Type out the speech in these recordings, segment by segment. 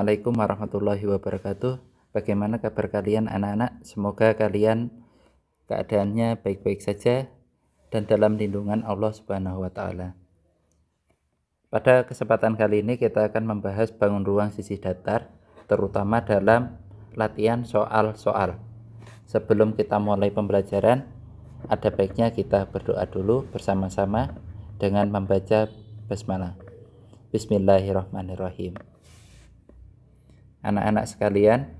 Assalamualaikum warahmatullahi wabarakatuh. Bagaimana kabar kalian anak-anak? Semoga kalian keadaannya baik-baik saja dan dalam lindungan Allah Subhanahu wa taala. Pada kesempatan kali ini kita akan membahas bangun ruang sisi datar terutama dalam latihan soal-soal. Sebelum kita mulai pembelajaran, ada baiknya kita berdoa dulu bersama-sama dengan membaca basmalah. Bismillahirrahmanirrahim anak-anak sekalian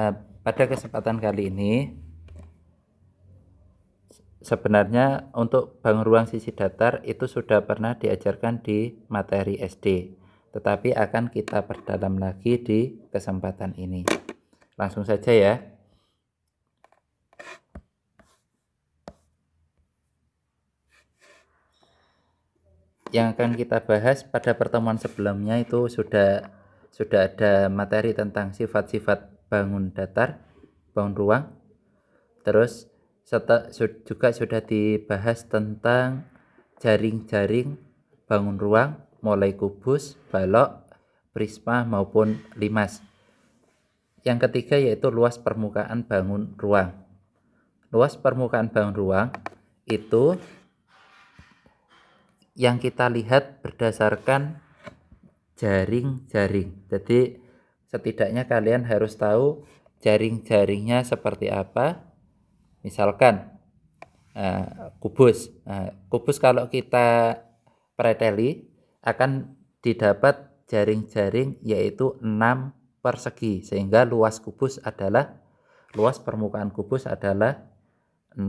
uh, pada kesempatan kali ini sebenarnya untuk bang ruang sisi datar itu sudah pernah diajarkan di materi SD tetapi akan kita perdalam lagi di kesempatan ini langsung saja ya yang akan kita bahas pada pertemuan sebelumnya itu sudah sudah ada materi tentang sifat-sifat bangun datar, bangun ruang. Terus juga sudah dibahas tentang jaring-jaring bangun ruang mulai kubus, balok, prisma maupun limas. Yang ketiga yaitu luas permukaan bangun ruang. Luas permukaan bangun ruang itu yang kita lihat berdasarkan jaring-jaring. Jadi setidaknya kalian harus tahu jaring-jaringnya seperti apa. Misalkan uh, kubus. Uh, kubus kalau kita preteli akan didapat jaring-jaring yaitu 6 persegi sehingga luas kubus adalah luas permukaan kubus adalah 6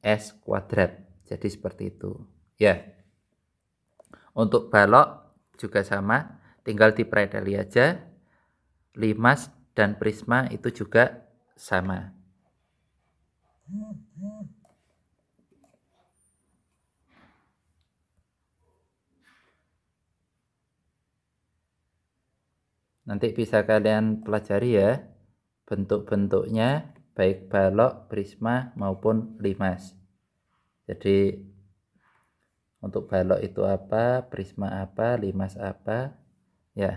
s kuadrat. Jadi seperti itu. Ya. Untuk balok juga sama, tinggal predeli aja. Limas dan prisma itu juga sama. Nanti bisa kalian pelajari ya bentuk-bentuknya baik balok, prisma maupun limas. Jadi untuk balok itu apa prisma apa limas apa ya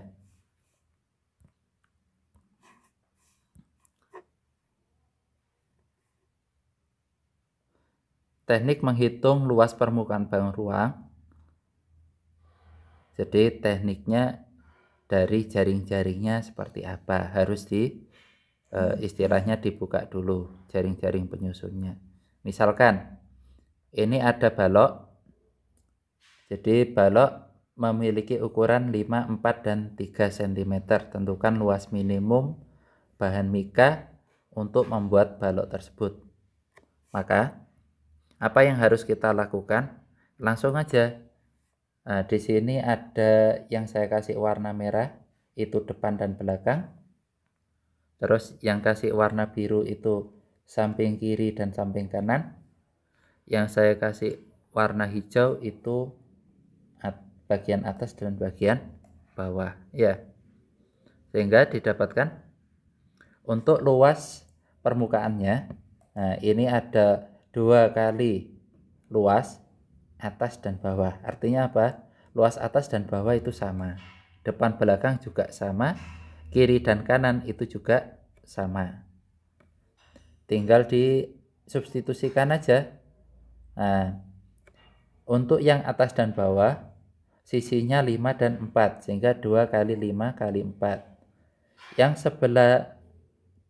teknik menghitung luas permukaan bangun ruang jadi tekniknya dari jaring-jaringnya seperti apa harus di e, istilahnya dibuka dulu jaring-jaring penyusunnya misalkan ini ada balok jadi balok memiliki ukuran 5, 4, dan 3 cm. Tentukan luas minimum bahan mika untuk membuat balok tersebut. Maka, apa yang harus kita lakukan? Langsung aja. Nah, di sini ada yang saya kasih warna merah, itu depan dan belakang. Terus yang kasih warna biru itu samping kiri dan samping kanan. Yang saya kasih warna hijau itu bagian atas dan bagian bawah ya sehingga didapatkan untuk luas permukaannya nah ini ada dua kali luas atas dan bawah artinya apa luas atas dan bawah itu sama depan belakang juga sama kiri dan kanan itu juga sama tinggal disubstitusikan aja nah untuk yang atas dan bawah sisinya 5 dan 4 sehingga 2 kali 5 kali 4 yang sebelah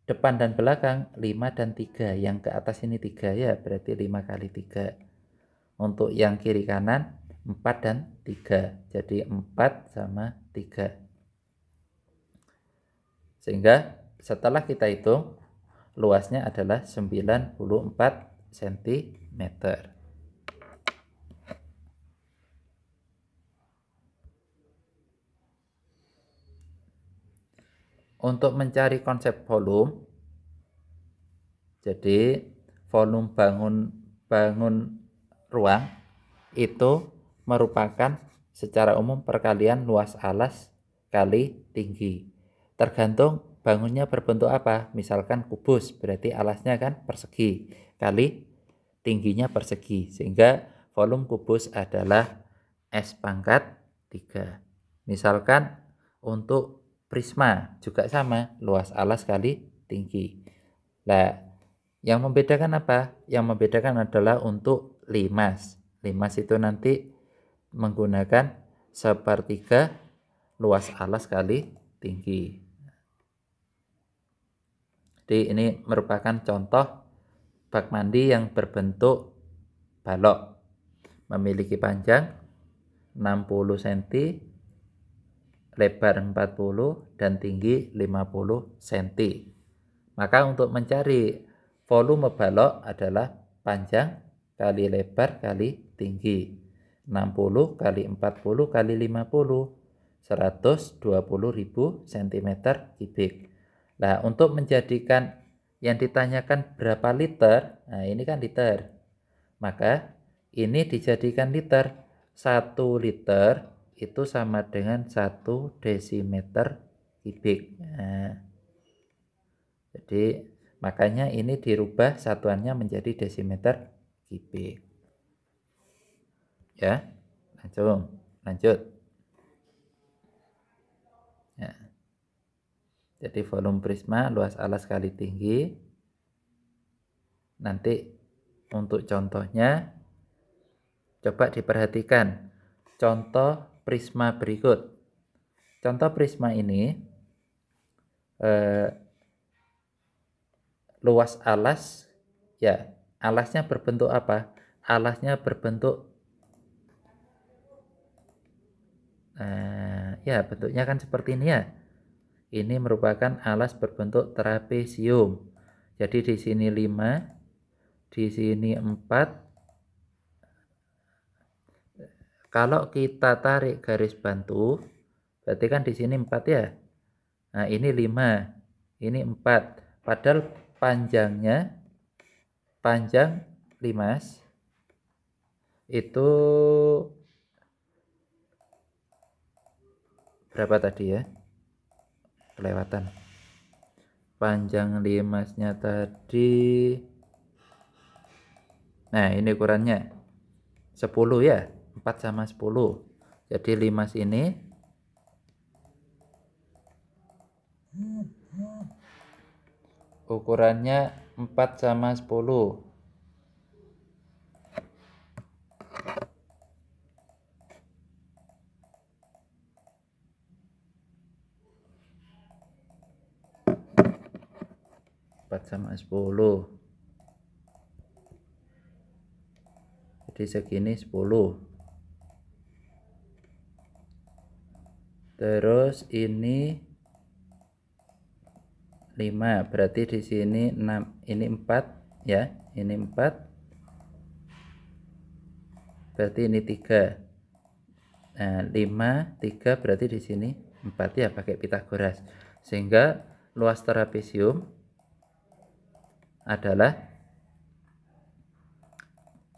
depan dan belakang 5 dan 3 yang ke atas ini 3 ya berarti 5 kali 3 untuk yang kiri kanan 4 dan 3 jadi 4 sama 3 sehingga setelah kita hitung luasnya adalah 94 cm Untuk mencari konsep volume, jadi volume bangun bangun ruang itu merupakan secara umum perkalian luas alas kali tinggi. Tergantung bangunnya berbentuk apa. Misalkan kubus, berarti alasnya kan persegi kali tingginya persegi. Sehingga volume kubus adalah S pangkat 3. Misalkan untuk prisma juga sama, luas alas kali tinggi. Nah, yang membedakan apa? Yang membedakan adalah untuk limas. Limas itu nanti menggunakan sepertiga luas alas kali tinggi. Jadi ini merupakan contoh bak mandi yang berbentuk balok. Memiliki panjang 60 cm lebar 40 dan tinggi 50 cm. Maka untuk mencari volume balok adalah panjang kali lebar kali tinggi. 60 kali 40 kali 50 120.000 cm kubik. Nah, untuk menjadikan yang ditanyakan berapa liter, nah ini kan liter. Maka ini dijadikan liter. 1 liter itu sama dengan 1 desimeter kubik. Nah, jadi makanya ini dirubah satuannya menjadi desimeter kubik. Ya, langsung lanjut. Ya. Jadi volume prisma luas alas kali tinggi. Nanti untuk contohnya coba diperhatikan contoh prisma berikut. Contoh prisma ini eh, luas alas, ya alasnya berbentuk apa? Alasnya berbentuk eh, ya bentuknya kan seperti ini ya. Ini merupakan alas berbentuk trapesium. Jadi di sini 5, di sini 4, Kalau kita tarik garis bantu, berarti kan di sini 4 ya. Nah, ini 5, ini 4. Padahal panjangnya panjang 5 itu berapa tadi ya? Kelewatan. Panjang limasnya tadi Nah, ini ukurannya 10 ya. 4 sama 10 jadi 5 sini ukurannya 4 sama 10 4 sama 10 jadi segini 10 terus ini 5 berarti di sini 6 ini 4 ya ini 4 berarti ini 3 nah 5 3 berarti di sini 4 ya pakai Pitagoras sehingga luas trapesium adalah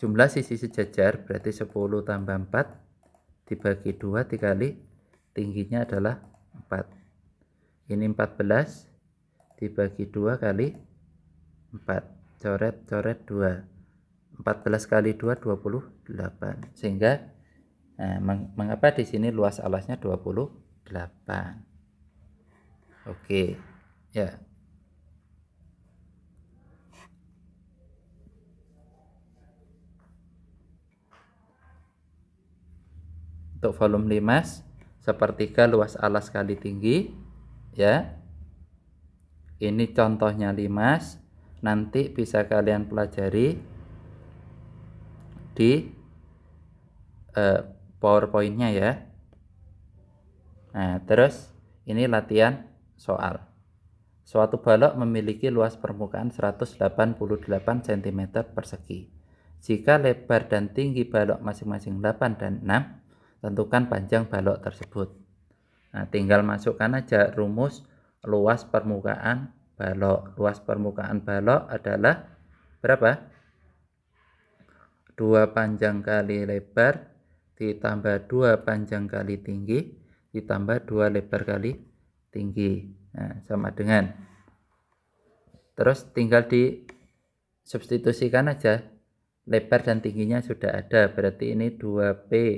jumlah sisi sejajar berarti 10 tambah 4 dibagi 2 dikali tingginya adalah 4 ini 14 dibagi 2 kali 4 coret coret 2 14 kali 2 28 sehingga nah, mengapa di sini luas alasnya 28 oke ya untuk volume limas sepertiga luas alas kali tinggi ya ini contohnya limas nanti bisa kalian pelajari di eh, powerpointnya ya nah terus ini latihan soal suatu balok memiliki luas permukaan 188 cm persegi jika lebar dan tinggi balok masing-masing 8 dan 6 tentukan panjang balok tersebut. Nah, tinggal masukkan aja rumus luas permukaan balok. Luas permukaan balok adalah berapa? 2 panjang kali lebar ditambah 2 panjang kali tinggi ditambah 2 lebar kali tinggi. Nah, sama dengan. Terus tinggal disubstitusikan aja lebar dan tingginya sudah ada berarti ini 2P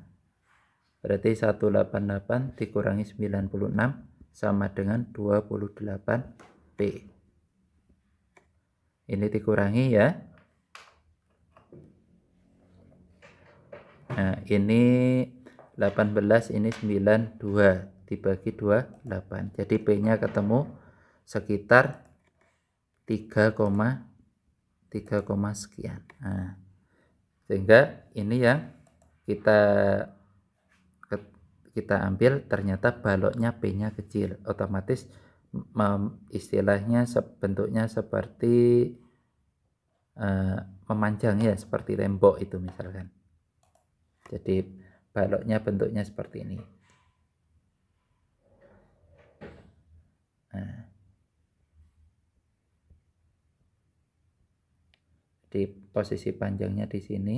Berarti 188 dikurangi 96 sama dengan 28P. Ini dikurangi ya. Nah, ini 18, ini 92 dibagi 28. Jadi P-nya ketemu sekitar 3, 3, sekian. Nah, sehingga ini yang kita kita ambil ternyata baloknya P-nya kecil otomatis istilahnya bentuknya seperti uh, memanjang ya seperti tembok itu misalkan jadi baloknya bentuknya seperti ini nah. di posisi panjangnya di sini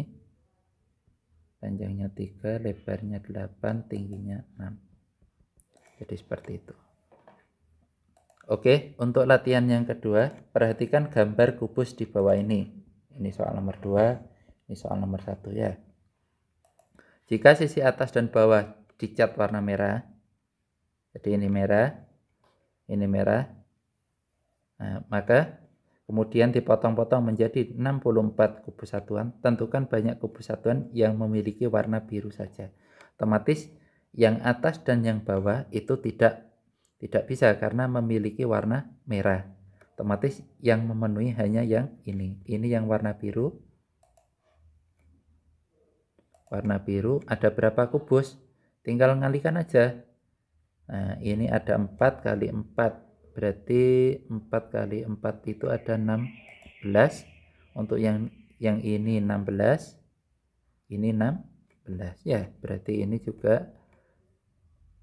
panjangnya 3, lebarnya 8, tingginya 6. Jadi seperti itu. Oke, untuk latihan yang kedua, perhatikan gambar kubus di bawah ini. Ini soal nomor 2, ini soal nomor 1 ya. Jika sisi atas dan bawah dicat warna merah, jadi ini merah, ini merah, nah, maka Kemudian dipotong-potong menjadi 64 kubus satuan. Tentukan banyak kubus satuan yang memiliki warna biru saja. Otomatis yang atas dan yang bawah itu tidak tidak bisa karena memiliki warna merah. Otomatis yang memenuhi hanya yang ini. Ini yang warna biru. Warna biru ada berapa kubus? Tinggal ngalikan aja. Nah, ini ada 4 kali 4 berarti 4 kali 4 itu ada 16 untuk yang yang ini 16 ini 16 ya berarti ini juga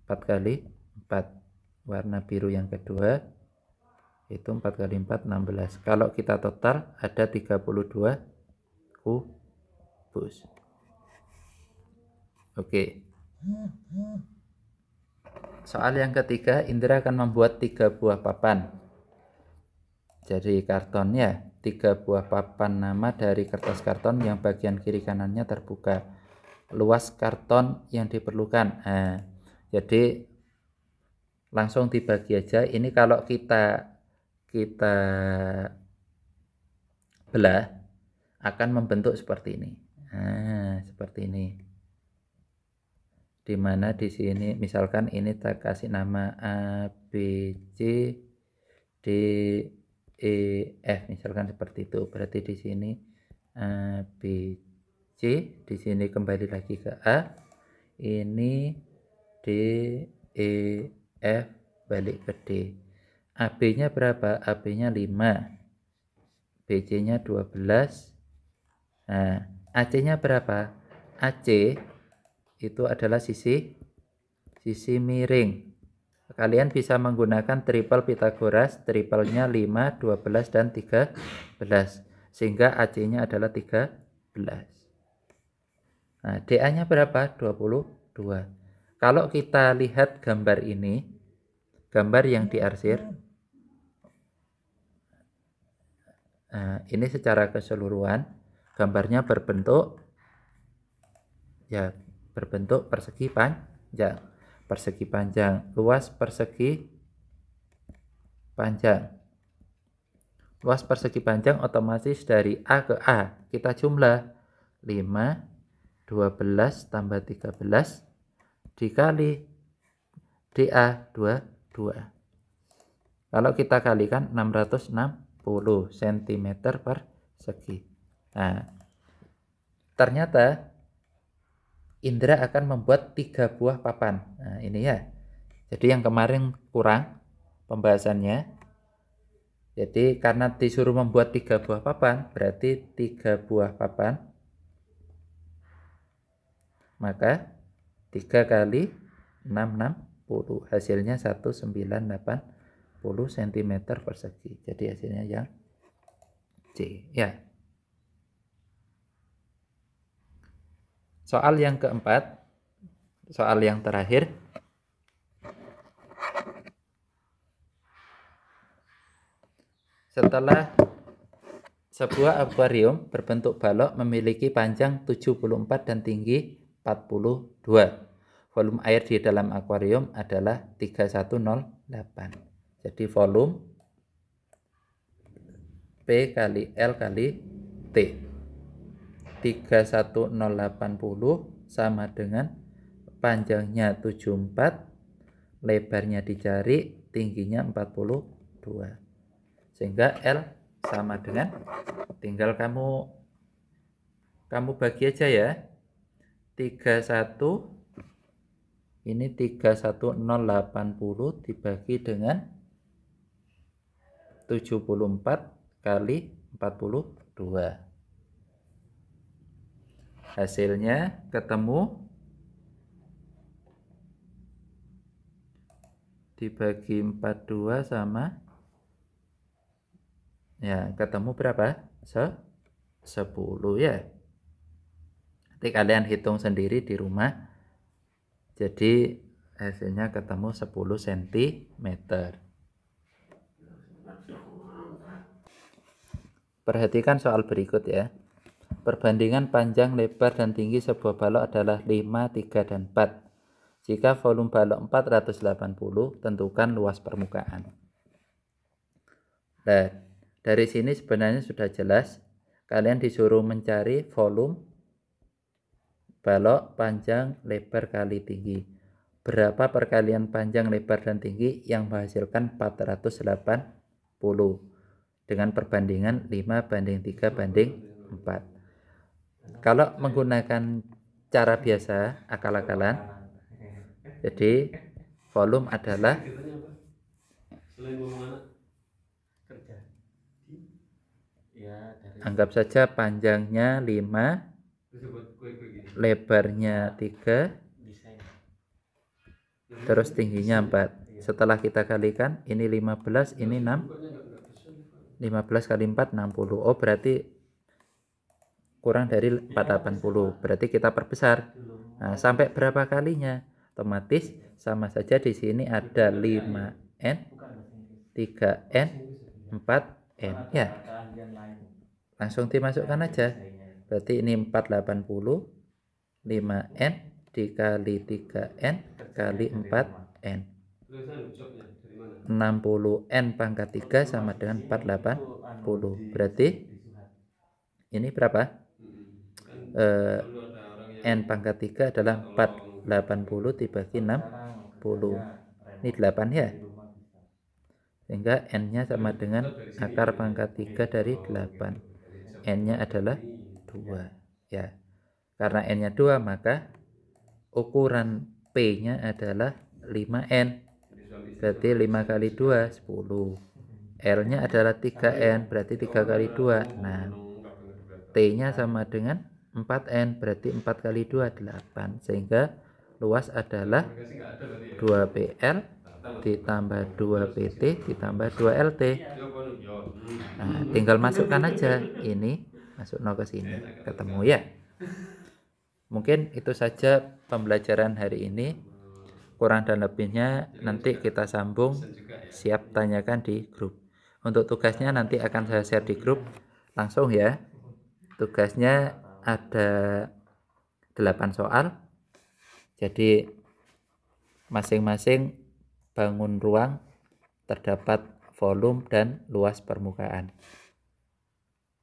4 kali 4 warna biru yang kedua itu 4 kali 4 16 kalau kita total ada 32 kubus oke okay soal yang ketiga, Indra akan membuat tiga buah papan. Jadi kartonnya tiga buah papan nama dari kertas karton yang bagian kiri kanannya terbuka. Luas karton yang diperlukan. Nah, jadi langsung dibagi aja. Ini kalau kita kita belah akan membentuk seperti ini. Nah, seperti ini di mana di sini misalkan ini tak kasih nama A B C D E F misalkan seperti itu berarti di sini A B C di sini kembali lagi ke A ini D E F balik ke D AB nya berapa AB nya 5 c nya 12 nah AC nya berapa AC itu adalah sisi sisi miring. Kalian bisa menggunakan triple Pitagoras, triplenya 5, 12, dan 13. Sehingga AC-nya adalah 13. Nah, DA-nya berapa? 22. Kalau kita lihat gambar ini, gambar yang diarsir, Nah, ini secara keseluruhan gambarnya berbentuk ya berbentuk persegi panjang persegi panjang luas persegi panjang luas persegi panjang otomatis dari A ke A kita jumlah 5 12 tambah 13 dikali DA 22 kalau kita kalikan 660 cm persegi nah ternyata Indra akan membuat tiga buah papan. Nah, ini ya. Jadi yang kemarin kurang pembahasannya. Jadi karena disuruh membuat tiga buah papan, berarti tiga buah papan. Maka tiga kali enam puluh Hasilnya 1980 cm persegi. Jadi hasilnya yang C. Ya, Soal yang keempat, soal yang terakhir. Setelah sebuah akuarium berbentuk balok memiliki panjang 74 dan tinggi 42. Volume air di dalam akuarium adalah 3108. Jadi volume P kali L kali T. 31080 sama dengan panjangnya 74, lebarnya dicari, tingginya 42. Sehingga L sama dengan tinggal kamu kamu bagi aja ya. 31 ini 31080 dibagi dengan 74 kali 42. Hasilnya ketemu dibagi 42 sama ya ketemu berapa? Se 10 ya. Nanti kalian hitung sendiri di rumah. Jadi hasilnya ketemu 10 cm. Perhatikan soal berikut ya. Perbandingan panjang, lebar, dan tinggi sebuah balok adalah 5, 3, dan 4. Jika volume balok 480, tentukan luas permukaan. Nah, dari sini sebenarnya sudah jelas, kalian disuruh mencari volume balok panjang, lebar, kali tinggi. Berapa perkalian panjang, lebar, dan tinggi yang menghasilkan 480 dengan perbandingan 5 banding 3 banding 4. Kalau menggunakan cara biasa akal-akalan, jadi volume adalah ya, anggap saja panjangnya 5 lebarnya 3 terus tingginya 4 iya. setelah kita kalikan ini 15 ini 6 15 kali 4 60 oh berarti kurang dari 480 berarti kita perbesar nah, sampai berapa kalinya otomatis sama saja di sini ada 5n 3n 4n ya langsung dimasukkan aja berarti ini 480 5n dikali 3n kali 4n 60n pangkat 3 sama dengan 480 berarti ini berapa eh, n pangkat 3 adalah 480 dibagi 60 ini 8 ya sehingga n nya sama dengan akar pangkat 3 dari 8 n nya adalah 2 ya karena n nya 2 maka ukuran p nya adalah 5n berarti 5 kali 2 10 L nya adalah 3N berarti 3 kali 2 6 T nya sama dengan 4N berarti 4 kali 2 8 sehingga luas adalah 2 pl ditambah 2PT ditambah 2LT nah, tinggal masukkan aja ini masuk no ke sini ketemu ya mungkin itu saja pembelajaran hari ini kurang dan lebihnya nanti kita sambung siap tanyakan di grup untuk tugasnya nanti akan saya share di grup langsung ya tugasnya ada 8 soal. Jadi masing-masing bangun ruang terdapat volume dan luas permukaan.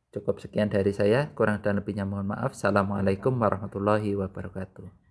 Cukup sekian dari saya, kurang dan lebihnya mohon maaf. Assalamualaikum warahmatullahi wabarakatuh.